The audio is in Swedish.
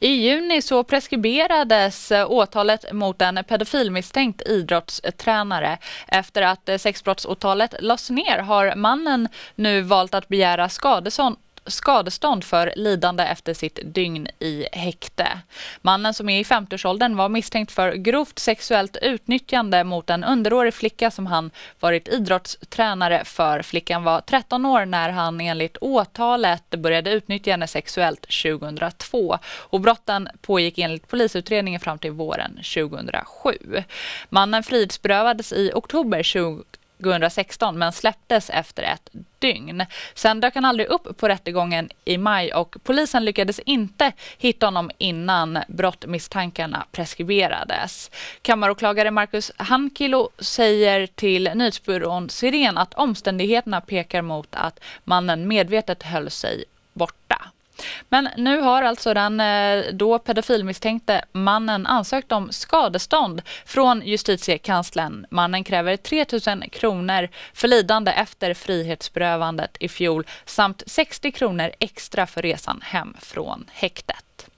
I juni så preskriberades eh, åtalet mot en pedofilmisstänkt idrottstränare. Efter att eh, sexbrottsåtalet lades ner har mannen nu valt att begära skadestånd skadestånd för lidande efter sitt dygn i häkte. Mannen som är i 50-årsåldern var misstänkt för grovt sexuellt utnyttjande mot en underårig flicka som han varit idrottstränare för. Flickan var 13 år när han enligt åtalet började utnyttja henne sexuellt 2002 och brotten pågick enligt polisutredningen fram till våren 2007. Mannen frihetsberövades i oktober 20 2016 men släpptes efter ett dygn. Sen dök han aldrig upp på rättegången i maj och polisen lyckades inte hitta honom innan brottmisstankarna preskriberades. Kammaråklagare Marcus Hankilo säger till nyhetsbyrån Siren att omständigheterna pekar mot att mannen medvetet höll sig borta. Men nu har alltså den eh, då pedofilmisstänkte mannen ansökt om skadestånd från justitiekanslern. Mannen kräver 3 000 kronor för lidande efter frihetsberövandet i fjol samt 60 kronor extra för resan hem från häktet.